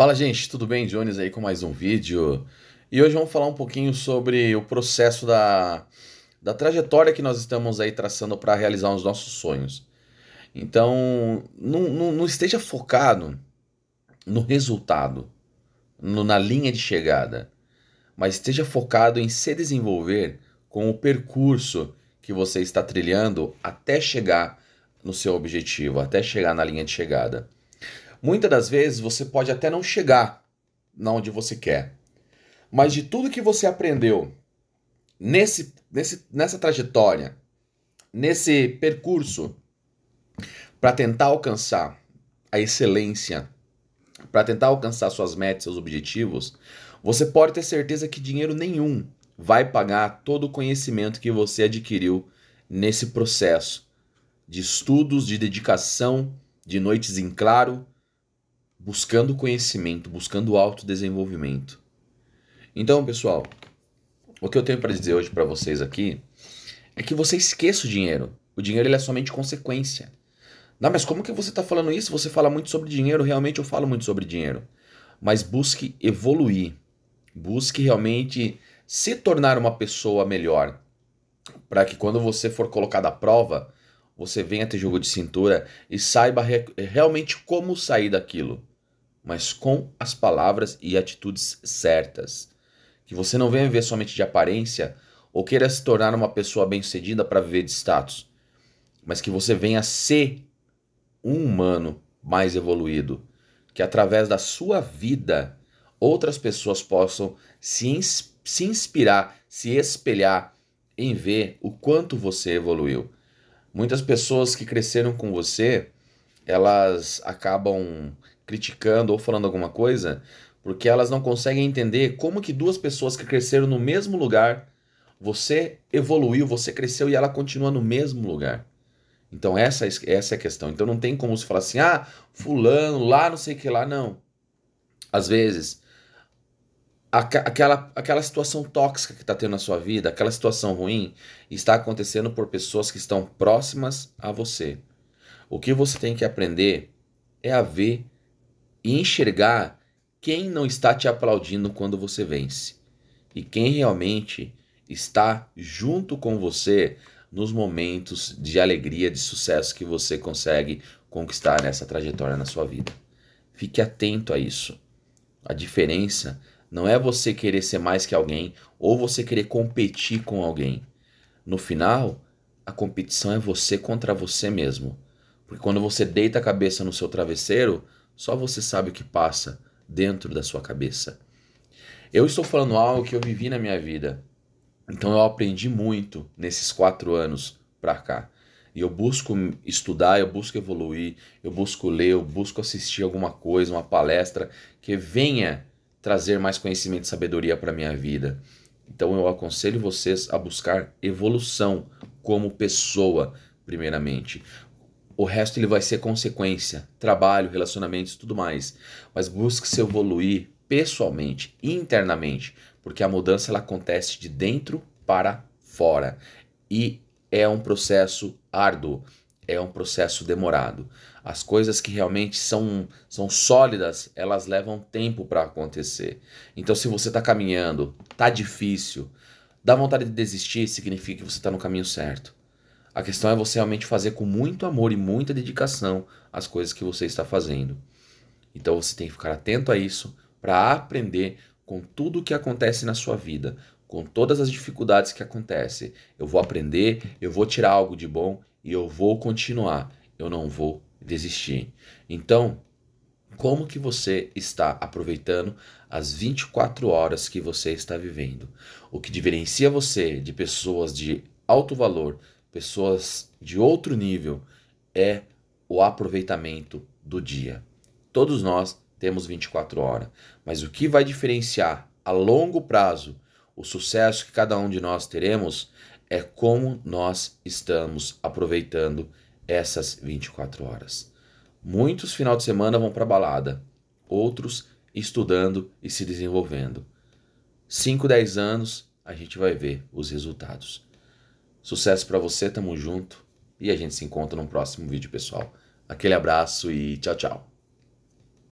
Fala gente, tudo bem? Jones aí com mais um vídeo. E hoje vamos falar um pouquinho sobre o processo da, da trajetória que nós estamos aí traçando para realizar os nossos sonhos. Então, não, não, não esteja focado no resultado, no, na linha de chegada, mas esteja focado em se desenvolver com o percurso que você está trilhando até chegar no seu objetivo, até chegar na linha de chegada. Muitas das vezes você pode até não chegar na onde você quer. Mas de tudo que você aprendeu nesse, nesse nessa trajetória, nesse percurso para tentar alcançar a excelência, para tentar alcançar suas metas, seus objetivos, você pode ter certeza que dinheiro nenhum vai pagar todo o conhecimento que você adquiriu nesse processo de estudos, de dedicação, de noites em claro, buscando conhecimento, buscando autodesenvolvimento. Então, pessoal, o que eu tenho para dizer hoje para vocês aqui é que você esqueça o dinheiro. O dinheiro ele é somente consequência. Não, mas como que você está falando isso? Você fala muito sobre dinheiro, realmente eu falo muito sobre dinheiro. Mas busque evoluir. Busque realmente se tornar uma pessoa melhor. Para que quando você for colocado à prova, você venha ter jogo de cintura e saiba re realmente como sair daquilo mas com as palavras e atitudes certas. Que você não venha viver somente de aparência ou queira se tornar uma pessoa bem-sucedida para viver de status, mas que você venha ser um humano mais evoluído, que através da sua vida outras pessoas possam se, ins se inspirar, se espelhar em ver o quanto você evoluiu. Muitas pessoas que cresceram com você, elas acabam criticando ou falando alguma coisa, porque elas não conseguem entender como que duas pessoas que cresceram no mesmo lugar, você evoluiu, você cresceu e ela continua no mesmo lugar. Então essa, é essa é a questão. Então não tem como se falar assim, ah, fulano lá, não sei o que lá, não. Às vezes, aquela, aquela situação tóxica que está tendo na sua vida, aquela situação ruim, está acontecendo por pessoas que estão próximas a você. O que você tem que aprender é a ver e enxergar quem não está te aplaudindo quando você vence e quem realmente está junto com você nos momentos de alegria, de sucesso que você consegue conquistar nessa trajetória na sua vida. Fique atento a isso. A diferença não é você querer ser mais que alguém ou você querer competir com alguém. No final, a competição é você contra você mesmo. Porque quando você deita a cabeça no seu travesseiro, só você sabe o que passa dentro da sua cabeça. Eu estou falando algo que eu vivi na minha vida. Então eu aprendi muito nesses quatro anos para cá. E eu busco estudar, eu busco evoluir, eu busco ler, eu busco assistir alguma coisa, uma palestra que venha trazer mais conhecimento e sabedoria para minha vida. Então eu aconselho vocês a buscar evolução como pessoa, primeiramente. O resto ele vai ser consequência, trabalho, relacionamentos, tudo mais. Mas busque se evoluir pessoalmente, internamente, porque a mudança ela acontece de dentro para fora e é um processo árduo, é um processo demorado. As coisas que realmente são, são sólidas, elas levam tempo para acontecer. Então, se você está caminhando, tá difícil, dá vontade de desistir, significa que você está no caminho certo. A questão é você realmente fazer com muito amor e muita dedicação as coisas que você está fazendo. Então você tem que ficar atento a isso para aprender com tudo o que acontece na sua vida, com todas as dificuldades que acontecem. Eu vou aprender, eu vou tirar algo de bom e eu vou continuar. Eu não vou desistir. Então, como que você está aproveitando as 24 horas que você está vivendo? O que diferencia você de pessoas de alto valor pessoas de outro nível, é o aproveitamento do dia. Todos nós temos 24 horas, mas o que vai diferenciar a longo prazo o sucesso que cada um de nós teremos é como nós estamos aproveitando essas 24 horas. Muitos final de semana vão para balada, outros estudando e se desenvolvendo. 5, 10 anos a gente vai ver os resultados. Sucesso para você, tamo junto e a gente se encontra no próximo vídeo, pessoal. Aquele abraço e tchau, tchau.